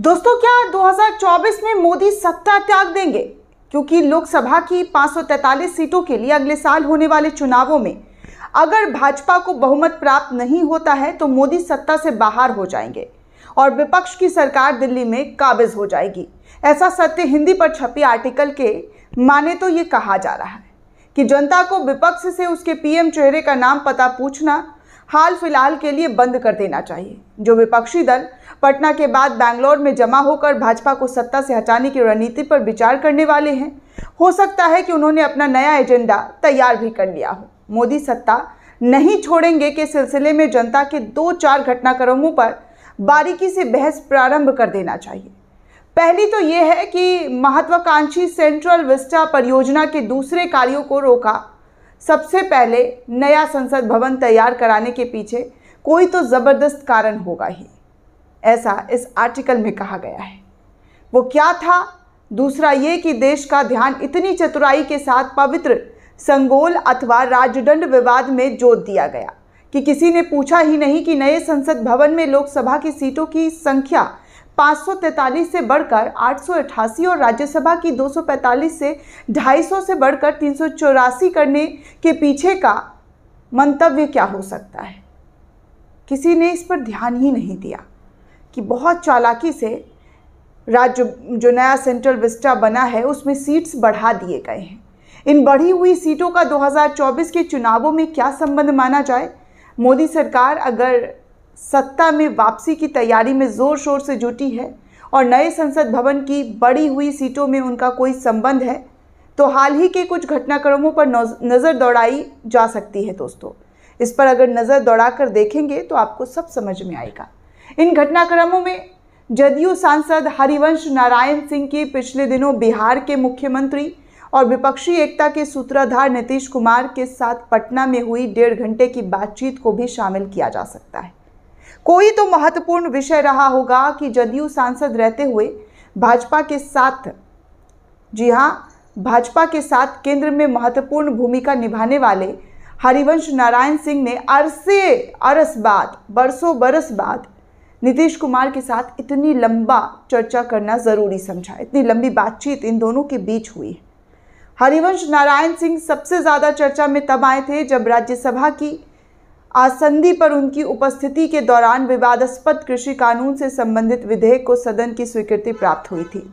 दोस्तों क्या 2024 में मोदी सत्ता त्याग देंगे क्योंकि लोकसभा की पांच सीटों के लिए अगले साल होने वाले चुनावों में अगर भाजपा को बहुमत प्राप्त नहीं होता है तो मोदी सत्ता से बाहर हो जाएंगे और विपक्ष की सरकार दिल्ली में काबिज हो जाएगी ऐसा सत्य हिंदी पर छपी आर्टिकल के माने तो ये कहा जा रहा है कि जनता को विपक्ष से उसके पीएम चेहरे का नाम पता पूछना हाल फिलहाल के लिए बंद कर देना चाहिए जो विपक्षी दल पटना के बाद बैंगलोर में जमा होकर भाजपा को सत्ता से हटाने की रणनीति पर विचार करने वाले हैं हो सकता है कि उन्होंने अपना नया एजेंडा तैयार भी कर लिया हो मोदी सत्ता नहीं छोड़ेंगे के सिलसिले में जनता के दो चार घटनाक्रमों पर बारीकी से बहस प्रारंभ कर देना चाहिए पहली तो ये है कि महत्वाकांक्षी सेंट्रल विस्टा परियोजना के दूसरे कार्यों को रोका सबसे पहले नया संसद भवन तैयार कराने के पीछे कोई तो ज़बरदस्त कारण होगा ही ऐसा इस आर्टिकल में कहा गया है वो क्या था दूसरा ये कि देश का ध्यान इतनी चतुराई के साथ पवित्र संगोल अथवा राजदंड विवाद में जोत दिया गया कि किसी ने पूछा ही नहीं कि नए संसद भवन में लोकसभा की सीटों की संख्या 543 से बढ़कर 888 और राज्यसभा की 245 से 250 से बढ़कर तीन करने के पीछे का मंतव्य क्या हो सकता है किसी ने इस पर ध्यान ही नहीं दिया कि बहुत चालाकी से राज्य जो नया सेंट्रल विस्टा बना है उसमें सीट्स बढ़ा दिए गए हैं इन बढ़ी हुई सीटों का 2024 के चुनावों में क्या संबंध माना जाए मोदी सरकार अगर सत्ता में वापसी की तैयारी में ज़ोर शोर से जुटी है और नए संसद भवन की बढ़ी हुई सीटों में उनका कोई संबंध है तो हाल ही के कुछ घटनाक्रमों पर नज़र दौड़ाई जा सकती है दोस्तों इस पर अगर नज़र दौड़ा कर देखेंगे तो आपको सब समझ में आएगा इन घटनाक्रमों में जदयू सांसद हरिवंश नारायण सिंह की पिछले दिनों बिहार के मुख्यमंत्री और विपक्षी एकता के सूत्रधार नीतीश कुमार के साथ पटना में हुई डेढ़ घंटे की बातचीत को भी शामिल किया जा सकता है कोई तो महत्वपूर्ण विषय रहा होगा कि जदयू सांसद रहते हुए भाजपा के साथ जी हां भाजपा के साथ केंद्र में महत्वपूर्ण भूमिका निभाने वाले हरिवंश नारायण सिंह ने अरसे अरस बाद बरसों बरस बाद नीतीश कुमार के साथ इतनी लंबा चर्चा करना ज़रूरी समझा इतनी लंबी बातचीत इन दोनों के बीच हुई है हरिवंश नारायण सिंह सबसे ज़्यादा चर्चा में तब आए थे जब राज्यसभा की आसंदी पर उनकी उपस्थिति के दौरान विवादास्पद कृषि कानून से संबंधित विधेयक को सदन की स्वीकृति प्राप्त हुई थी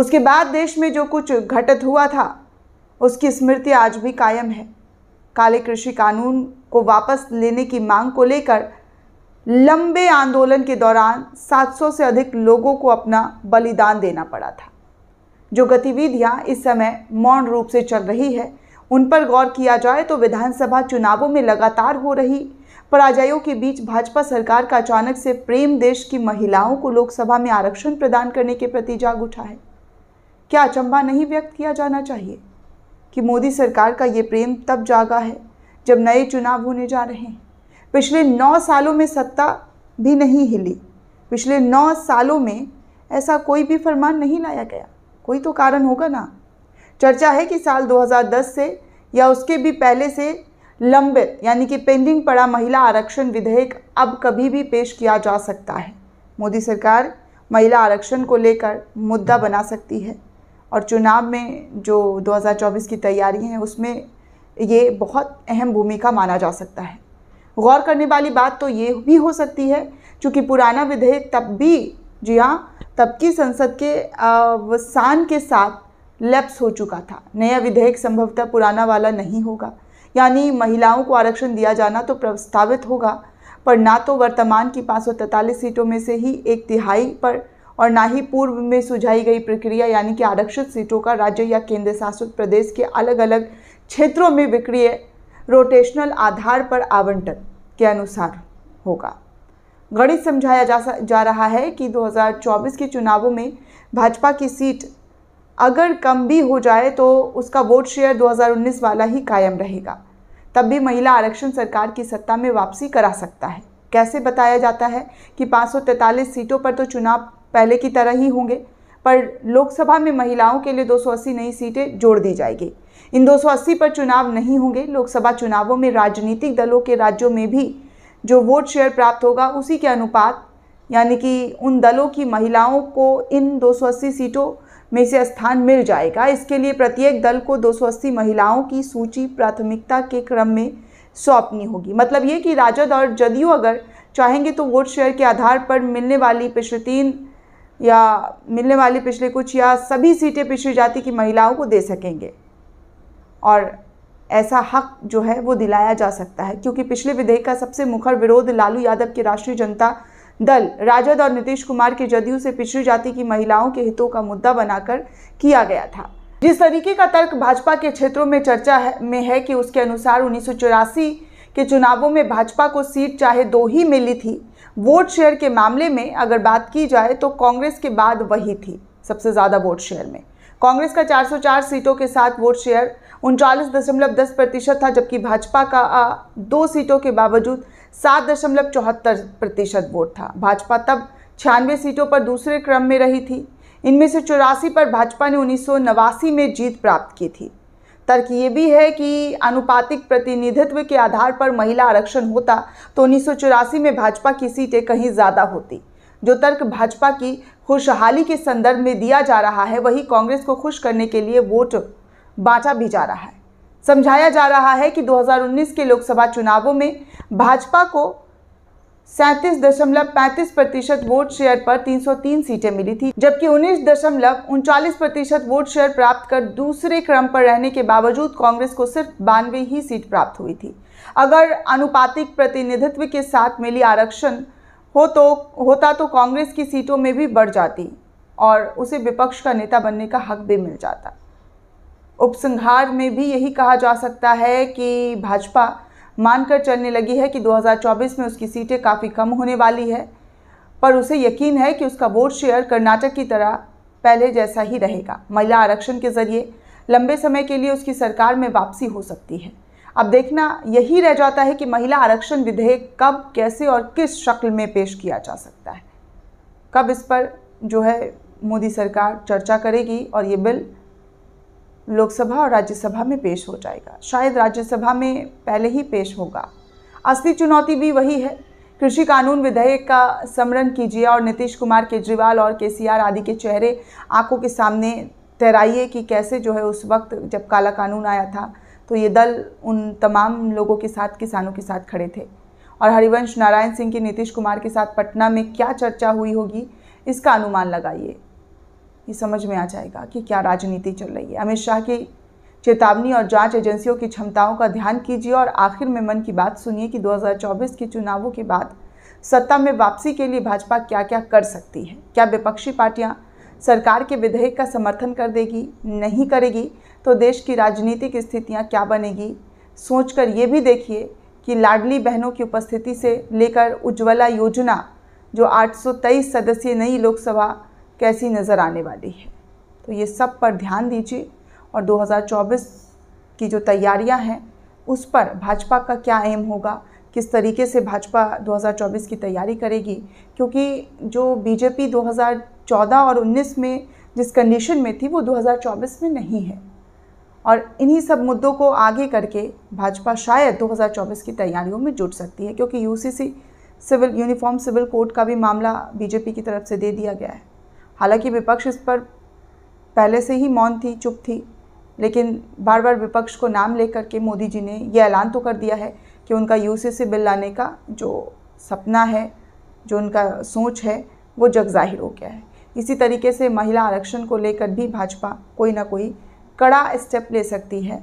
उसके बाद देश में जो कुछ घटित हुआ था उसकी स्मृति आज भी कायम है काले कृषि कानून को वापस लेने की मांग को लेकर लंबे आंदोलन के दौरान 700 से अधिक लोगों को अपना बलिदान देना पड़ा था जो गतिविधियां इस समय मौन रूप से चल रही है उन पर गौर किया जाए तो विधानसभा चुनावों में लगातार हो रही पराजयों के बीच भाजपा सरकार का अचानक से प्रेम देश की महिलाओं को लोकसभा में आरक्षण प्रदान करने के प्रति जाग उठा है क्या अचंबा नहीं व्यक्त किया जाना चाहिए कि मोदी सरकार का ये प्रेम तब जागा है जब नए चुनाव होने जा रहे हैं पिछले नौ सालों में सत्ता भी नहीं हिली पिछले नौ सालों में ऐसा कोई भी फरमान नहीं लाया गया कोई तो कारण होगा ना चर्चा है कि साल 2010 से या उसके भी पहले से लंबित यानी कि पेंडिंग पड़ा महिला आरक्षण विधेयक अब कभी भी पेश किया जा सकता है मोदी सरकार महिला आरक्षण को लेकर मुद्दा बना सकती है और चुनाव में जो 2024 की तैयारी है उसमें ये बहुत अहम भूमिका माना जा सकता है गौर करने वाली बात तो ये भी हो सकती है चूँकि पुराना विधेयक तब भी जी हाँ तब की संसद के अवसान के साथ लैप्स हो चुका था नया विधेयक संभवतः पुराना वाला नहीं होगा यानी महिलाओं को आरक्षण दिया जाना तो प्रस्तावित होगा पर ना तो वर्तमान की पाँच सीटों में से ही एक तिहाई पर और ना ही पूर्व में सुझाई गई प्रक्रिया यानी कि आरक्षित सीटों का राज्य या केंद्र शासित प्रदेश के अलग अलग क्षेत्रों में विक्रिय रोटेशनल आधार पर आवंटन के अनुसार होगा गणित समझाया जा जा रहा है कि 2024 के चुनावों में भाजपा की सीट अगर कम भी हो जाए तो उसका वोट शेयर 2019 वाला ही कायम रहेगा तब भी महिला आरक्षण सरकार की सत्ता में वापसी करा सकता है कैसे बताया जाता है कि पाँच सीटों पर तो चुनाव पहले की तरह ही होंगे पर लोकसभा में महिलाओं के लिए 280 नई सीटें जोड़ दी जाएगी इन 280 पर चुनाव नहीं होंगे लोकसभा चुनावों में राजनीतिक दलों के राज्यों में भी जो वोट शेयर प्राप्त होगा उसी के अनुपात यानी कि उन दलों की महिलाओं को इन 280 सीटों में से स्थान मिल जाएगा इसके लिए प्रत्येक दल को 280 महिलाओं की सूची प्राथमिकता के क्रम में सौंपनी होगी मतलब ये कि राजद और जदयू अगर चाहेंगे तो वोट शेयर के आधार पर मिलने वाली पिछले तीन या मिलने वाली पिछले कुछ या सभी सीटें पिछड़ी जाति की महिलाओं को दे सकेंगे और ऐसा हक जो है वो दिलाया जा सकता है क्योंकि पिछले विधेयक का सबसे मुखर विरोध लालू यादव के राष्ट्रीय जनता दल राजद और नीतीश कुमार के जदयू से पिछड़ी जाति की महिलाओं के हितों का मुद्दा बनाकर किया गया था जिस तरीके का तर्क भाजपा के क्षेत्रों में चर्चा है, में है कि उसके अनुसार उन्नीस के चुनावों में भाजपा को सीट चाहे दो ही मिली थी वोट शेयर के मामले में अगर बात की जाए तो कांग्रेस के बाद वही थी सबसे ज़्यादा वोट शेयर में कांग्रेस का 404 सीटों के साथ वोट शेयर उनचालीस दशमलव दस प्रतिशत था जबकि भाजपा का दो सीटों के बावजूद सात दशमलव चौहत्तर प्रतिशत वोट था भाजपा तब छियानवे सीटों पर दूसरे क्रम में रही थी इनमें से चौरासी पर भाजपा ने उन्नीस में जीत प्राप्त की थी तर्क ये भी है कि अनुपातिक प्रतिनिधित्व के आधार पर महिला आरक्षण होता तो उन्नीस में भाजपा की सीटें कहीं ज़्यादा होती जो तर्क भाजपा की खुशहाली के संदर्भ में दिया जा रहा है वही कांग्रेस को खुश करने के लिए वोट बांटा भी जा रहा है समझाया जा रहा है कि 2019 के लोकसभा चुनावों में भाजपा को सैंतीस दशमलव पैंतीस प्रतिशत वोट शेयर पर 303 सीटें मिली थी जबकि उन्नीस दशमलव उनचालीस प्रतिशत वोट शेयर प्राप्त कर दूसरे क्रम पर रहने के बावजूद कांग्रेस को सिर्फ बानवे ही सीट प्राप्त हुई थी अगर अनुपातिक प्रतिनिधित्व के साथ मिली आरक्षण हो तो होता तो कांग्रेस की सीटों में भी बढ़ जाती और उसे विपक्ष का नेता बनने का हक भी मिल जाता उपसंहार में भी यही कहा जा सकता है कि भाजपा मानकर चलने लगी है कि 2024 में उसकी सीटें काफ़ी कम होने वाली है पर उसे यकीन है कि उसका वोट शेयर कर्नाटक की तरह पहले जैसा ही रहेगा महिला आरक्षण के जरिए लंबे समय के लिए उसकी सरकार में वापसी हो सकती है अब देखना यही रह जाता है कि महिला आरक्षण विधेयक कब कैसे और किस शक्ल में पेश किया जा सकता है कब इस पर जो है मोदी सरकार चर्चा करेगी और ये बिल लोकसभा और राज्यसभा में पेश हो जाएगा शायद राज्यसभा में पहले ही पेश होगा असली चुनौती भी वही है कृषि कानून विधेयक का समरण कीजिए और नीतीश कुमार केजरीवाल और के आदि के चेहरे आंखों के सामने तैराइए कि कैसे जो है उस वक्त जब काला कानून आया था तो ये दल उन तमाम लोगों के साथ किसानों के साथ खड़े थे और हरिवंश नारायण सिंह की नीतीश कुमार के साथ पटना में क्या चर्चा हुई होगी इसका अनुमान लगाइए ये समझ में आ जाएगा कि क्या राजनीति चल रही है अमित शाह की चेतावनी और जांच एजेंसियों की क्षमताओं का ध्यान कीजिए और आखिर में मन की बात सुनिए कि 2024 के चुनावों के बाद सत्ता में वापसी के लिए भाजपा क्या क्या कर सकती है क्या विपक्षी पार्टियां सरकार के विधेयक का समर्थन कर देगी नहीं करेगी तो देश की राजनीतिक स्थितियाँ क्या बनेगी सोचकर ये भी देखिए कि लाडली बहनों की उपस्थिति से लेकर उज्ज्वला योजना जो 823 सदस्यीय नई लोकसभा कैसी नज़र आने वाली है तो ये सब पर ध्यान दीजिए और 2024 की जो तैयारियां हैं उस पर भाजपा का क्या एम होगा किस तरीके से भाजपा 2024 की तैयारी करेगी क्योंकि जो बीजेपी 2014 और 19 में जिस कंडीशन में थी वो 2024 में नहीं है और इन्हीं सब मुद्दों को आगे करके भाजपा शायद 2024 की तैयारियों में जुट सकती है क्योंकि UCC civil uniform civil code का भी मामला बीजेपी की तरफ से दे दिया गया है हालांकि विपक्ष इस पर पहले से ही मौन थी चुप थी लेकिन बार बार विपक्ष को नाम लेकर के मोदी जी ने यह ऐलान तो कर दिया है कि उनका यू बिल लाने का जो सपना है जो उनका सोच है वो जग जाहिर हो गया है इसी तरीके से महिला आरक्षण को लेकर भी भाजपा कोई ना कोई कड़ा स्टेप ले सकती है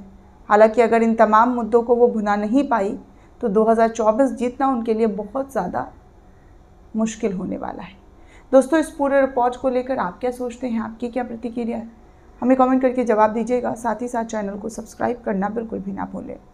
हालांकि अगर इन तमाम मुद्दों को वो भुना नहीं पाई तो 2024 जीतना उनके लिए बहुत ज़्यादा मुश्किल होने वाला है दोस्तों इस पूरे रिपोर्ट को लेकर आप क्या सोचते हैं आपकी क्या प्रतिक्रिया है हमें कमेंट करके जवाब दीजिएगा साथ ही साथ चैनल को सब्सक्राइब करना बिल्कुल भी ना भूलें